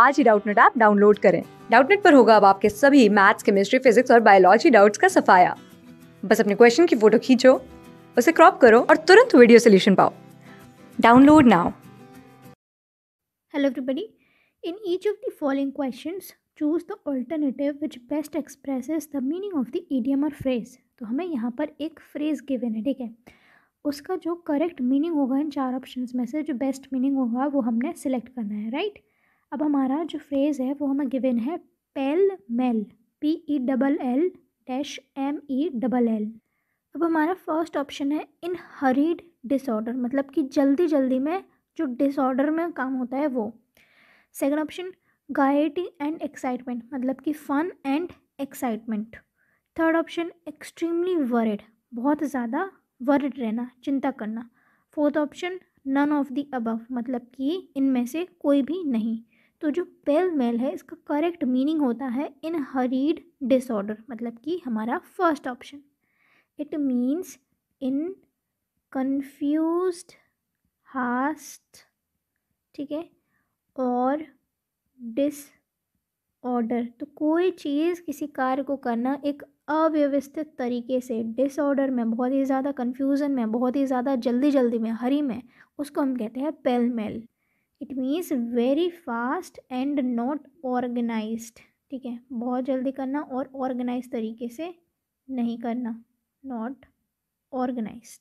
आज ही Doubtnut app download करें डाउटनेट पर होगा अब आपके सभी मैथ्स केमिस्ट्री फिजिक्स और बायोलॉजी डाउट्स का सफाया बस अपने क्वेश्चन की फोटो खींचो उसे क्रॉप करो और तुरंत वीडियो सोल्यूशन पाओ download now hello everybody in each of the following questions choose the alternative which best expresses the meaning of the idiom or phrase तो हमें यहाँ पर एक फ्रेज गिवन है ठीक है उसका जो करेक्ट मीनिंग होगा इन चार ऑप्शंस में से जो बेस्ट मीनिंग होगा वो हमने सिलेक्ट करना है राइट right? अब हमारा जो फ्रेज़ है वो हमें गिवन है pell mell P E double L dash M E double L अब हमारा फर्स्ट ऑप्शन है इन हरीड डिसऑर्डर मतलब कि जल्दी जल्दी में जो डिसऑर्डर में काम होता है वो second option gaiety and excitement मतलब कि fun and excitement third option extremely worried बहुत ज़्यादा वरिड रहना चिंता करना fourth option none of the above मतलब कि इनमें से कोई भी नहीं तो जो पेल मेल है इसका करेक्ट मीनिंग होता है इन हरीड डिसऑर्डर मतलब कि हमारा first option it means in confused haste ठीक है और डिस ऑर्डर तो कोई चीज़ किसी कार्य को करना एक अव्यवस्थित तरीके से डिसऑर्डर में बहुत ही ज़्यादा कन्फ्यूज़न में बहुत ही ज़्यादा जल्दी जल्दी में हरी में उसको हम कहते हैं pell mell it means very fast and not organise ठीक है बहुत जल्दी करना और ऑर्गेनाइज तरीके से नहीं करना नॉट ऑर्गेनाइज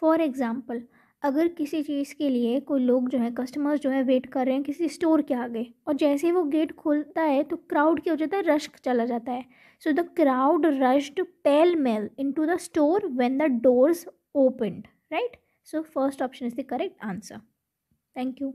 फॉर एग्ज़ाम्पल अगर किसी चीज़ के लिए कोई लोग जो है कस्टमर्स जो है वेट कर रहे हैं किसी स्टोर के आगे और जैसे ही वो गेट खोलता है तो क्राउड क्या हो जाता है रश चला जाता है so the crowd rushed pell mell into the store when the doors opened right so first option is the correct answer thank you